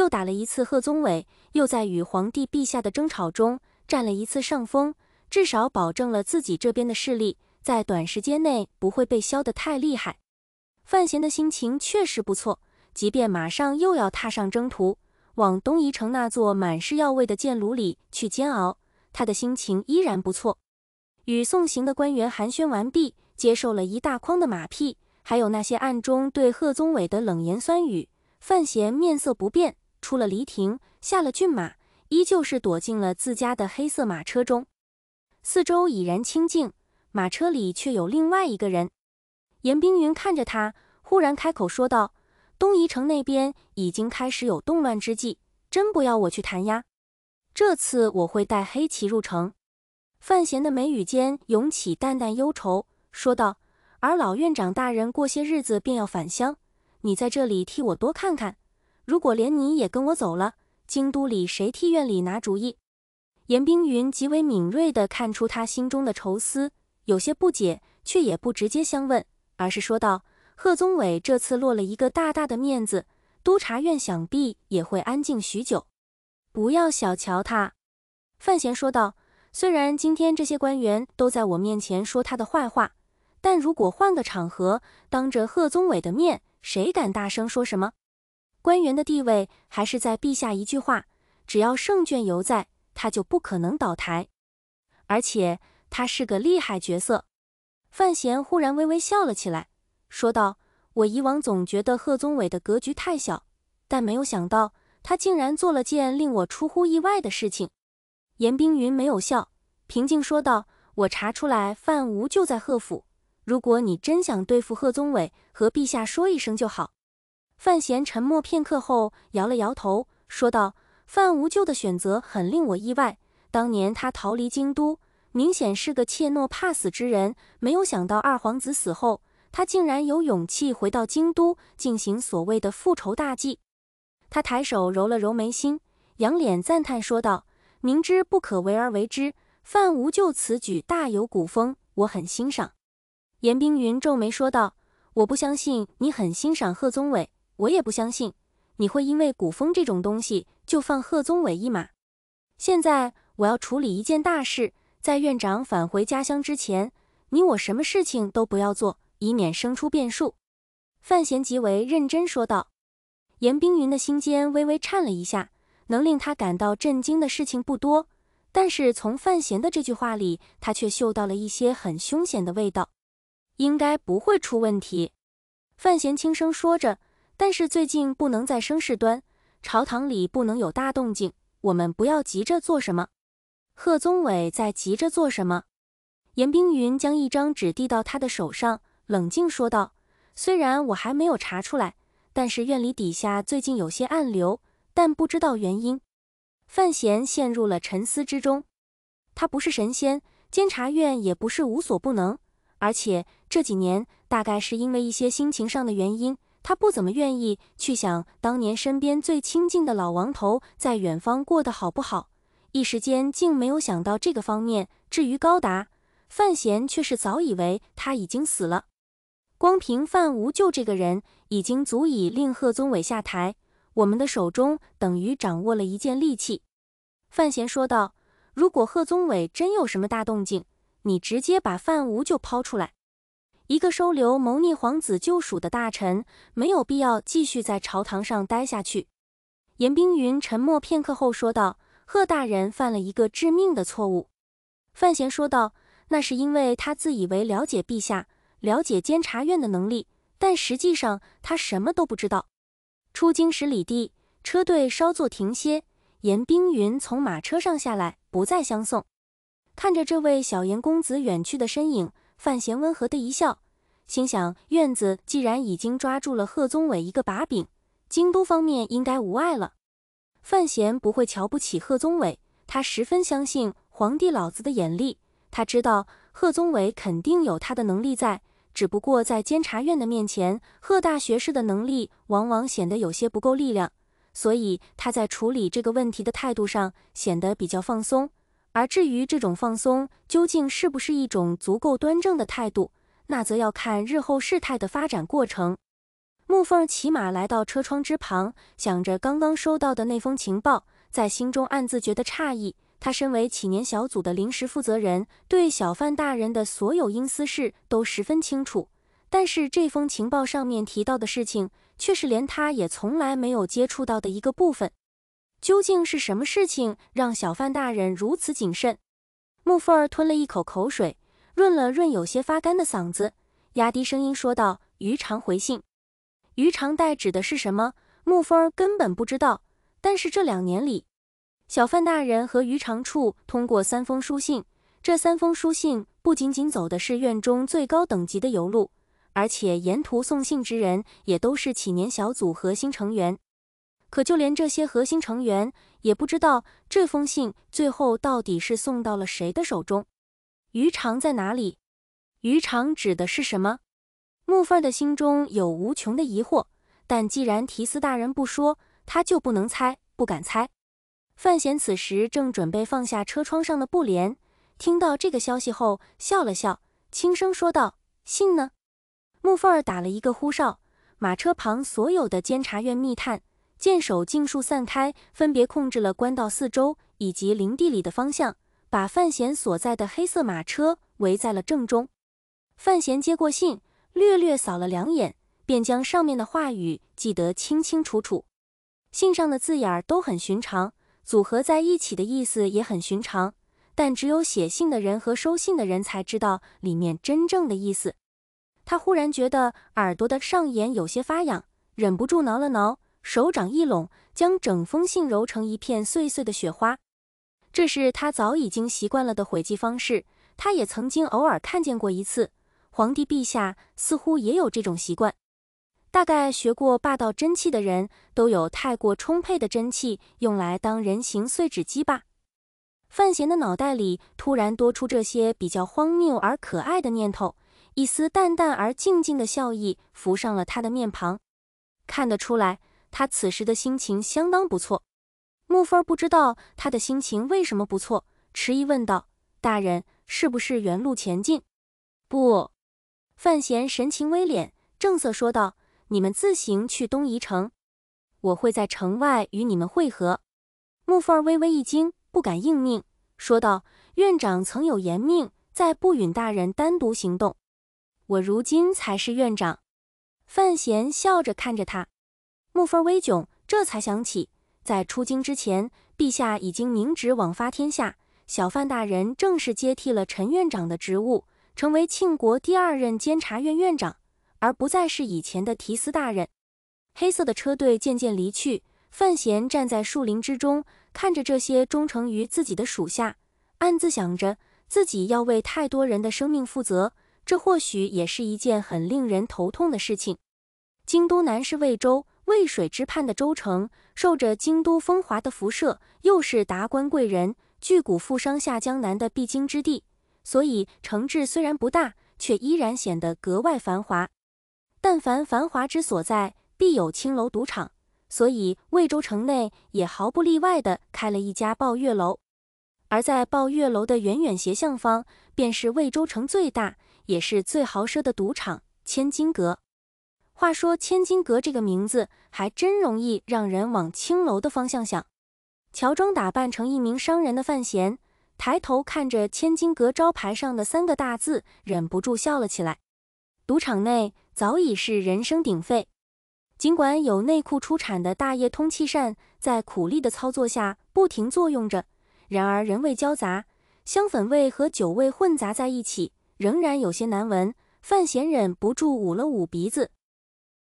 又打了一次贺宗伟，又在与皇帝陛下的争吵中占了一次上风，至少保证了自己这边的势力在短时间内不会被削得太厉害。范闲的心情确实不错，即便马上又要踏上征途，往东夷城那座满是药味的箭炉里去煎熬，他的心情依然不错。与送行的官员寒暄完毕，接受了一大筐的马屁，还有那些暗中对贺宗伟的冷言酸语，范闲面色不变。出了离亭，下了骏马，依旧是躲进了自家的黑色马车中。四周已然清静，马车里却有另外一个人。严冰云看着他，忽然开口说道：“东夷城那边已经开始有动乱之际，真不要我去弹压。这次我会带黑骑入城。”范闲的眉宇间涌起淡淡忧愁，说道：“而老院长大人过些日子便要返乡，你在这里替我多看看。”如果连你也跟我走了，京都里谁替院里拿主意？严冰云极为敏锐地看出他心中的愁思，有些不解，却也不直接相问，而是说道：“贺宗伟这次落了一个大大的面子，督察院想必也会安静许久。不要小瞧他。”范闲说道：“虽然今天这些官员都在我面前说他的坏话，但如果换个场合，当着贺宗伟的面，谁敢大声说什么？”官员的地位还是在陛下一句话，只要圣眷犹在，他就不可能倒台。而且他是个厉害角色。范闲忽然微微笑了起来，说道：“我以往总觉得贺宗伟的格局太小，但没有想到他竟然做了件令我出乎意外的事情。”严冰云没有笑，平静说道：“我查出来范无就在贺府，如果你真想对付贺宗伟，和陛下说一声就好。”范闲沉默片刻后摇了摇头，说道：“范无咎的选择很令我意外。当年他逃离京都，明显是个怯懦怕死之人。没有想到二皇子死后，他竟然有勇气回到京都进行所谓的复仇大计。”他抬手揉了揉眉心，仰脸赞叹说道：“明知不可为而为之，范无咎此举大有古风，我很欣赏。”严冰云皱眉说道：“我不相信你很欣赏贺宗伟。”我也不相信，你会因为古风这种东西就放贺宗伟一马。现在我要处理一件大事，在院长返回家乡之前，你我什么事情都不要做，以免生出变数。范闲极为认真说道。严冰云的心尖微微颤了一下，能令他感到震惊的事情不多，但是从范闲的这句话里，他却嗅到了一些很凶险的味道。应该不会出问题。范闲轻声说着。但是最近不能再生事端，朝堂里不能有大动静，我们不要急着做什么。贺宗伟在急着做什么？严冰云将一张纸递到他的手上，冷静说道：“虽然我还没有查出来，但是院里底下最近有些暗流，但不知道原因。”范闲陷入了沉思之中。他不是神仙，监察院也不是无所不能，而且这几年大概是因为一些心情上的原因。他不怎么愿意去想当年身边最亲近的老王头在远方过得好不好，一时间竟没有想到这个方面。至于高达，范闲却是早以为他已经死了。光凭范无救这个人，已经足以令贺宗伟下台。我们的手中等于掌握了一件利器。范闲说道：“如果贺宗伟真有什么大动静，你直接把范无救抛出来。”一个收留谋逆皇子救赎的大臣，没有必要继续在朝堂上待下去。严冰云沉默片刻后说道：“贺大人犯了一个致命的错误。”范闲说道：“那是因为他自以为了解陛下，了解监察院的能力，但实际上他什么都不知道。”出京十里地，车队稍作停歇，严冰云从马车上下来，不再相送，看着这位小严公子远去的身影。范闲温和的一笑，心想：院子既然已经抓住了贺宗伟一个把柄，京都方面应该无碍了。范闲不会瞧不起贺宗伟，他十分相信皇帝老子的眼力，他知道贺宗伟肯定有他的能力在，只不过在监察院的面前，贺大学士的能力往往显得有些不够力量，所以他在处理这个问题的态度上显得比较放松。而至于这种放松究竟是不是一种足够端正的态度，那则要看日后事态的发展过程。木凤骑马来到车窗之旁，想着刚刚收到的那封情报，在心中暗自觉得诧异。他身为起年小组的临时负责人，对小范大人的所有阴私事都十分清楚，但是这封情报上面提到的事情，却是连他也从来没有接触到的一个部分。究竟是什么事情让小范大人如此谨慎？木枫儿吞了一口口水，润了润有些发干的嗓子，压低声音说道：“于常回信，于常代指的是什么？木枫儿根本不知道。但是这两年里，小范大人和于常处通过三封书信，这三封书信不仅仅走的是院中最高等级的邮路，而且沿途送信之人也都是启年小组核心成员。”可就连这些核心成员也不知道这封信最后到底是送到了谁的手中，鱼肠在哪里？鱼肠指的是什么？木凤儿的心中有无穷的疑惑，但既然提斯大人不说，他就不能猜，不敢猜。范闲此时正准备放下车窗上的布帘，听到这个消息后笑了笑，轻声说道：“信呢？”木凤儿打了一个呼哨，马车旁所有的监察院密探。箭手尽数散开，分别控制了官道四周以及林地里的方向，把范闲所在的黑色马车围在了正中。范闲接过信，略略扫了两眼，便将上面的话语记得清清楚楚。信上的字眼都很寻常，组合在一起的意思也很寻常，但只有写信的人和收信的人才知道里面真正的意思。他忽然觉得耳朵的上眼有些发痒，忍不住挠了挠。手掌一拢，将整封信揉成一片碎碎的雪花。这是他早已经习惯了的毁迹方式。他也曾经偶尔看见过一次。皇帝陛下似乎也有这种习惯。大概学过霸道真气的人都有太过充沛的真气，用来当人形碎纸机吧。范闲的脑袋里突然多出这些比较荒谬而可爱的念头，一丝淡淡而静静的笑意浮上了他的面庞。看得出来。他此时的心情相当不错，木分儿不知道他的心情为什么不错，迟疑问道：“大人，是不是原路前进？”“不。”范闲神情微敛，正色说道：“你们自行去东夷城，我会在城外与你们会合。”木分儿微微一惊，不敢应命，说道：“院长曾有言命，在不允大人单独行动。我如今才是院长。”范闲笑着看着他。木分微窘，这才想起，在出京之前，陛下已经明旨枉发天下，小范大人正式接替了陈院长的职务，成为庆国第二任监察院院长，而不再是以前的提司大人。黑色的车队渐渐离去，范闲站在树林之中，看着这些忠诚于自己的属下，暗自想着自己要为太多人的生命负责，这或许也是一件很令人头痛的事情。京都南是魏州。渭水之畔的州城，受着京都风华的辐射，又是达官贵人、巨贾富商下江南的必经之地，所以城治虽然不大，却依然显得格外繁华。但凡繁华之所在，必有青楼赌场，所以渭州城内也毫不例外地开了一家抱月楼。而在抱月楼的远远斜向方，便是渭州城最大也是最豪奢的赌场——千金阁。话说“千金阁”这个名字还真容易让人往青楼的方向想。乔装打扮成一名商人的范闲抬头看着“千金阁”招牌上的三个大字，忍不住笑了起来。赌场内早已是人声鼎沸，尽管有内库出产的大叶通气扇在苦力的操作下不停作用着，然而人味交杂，香粉味和酒味混杂在一起，仍然有些难闻。范闲忍不住捂了捂鼻子。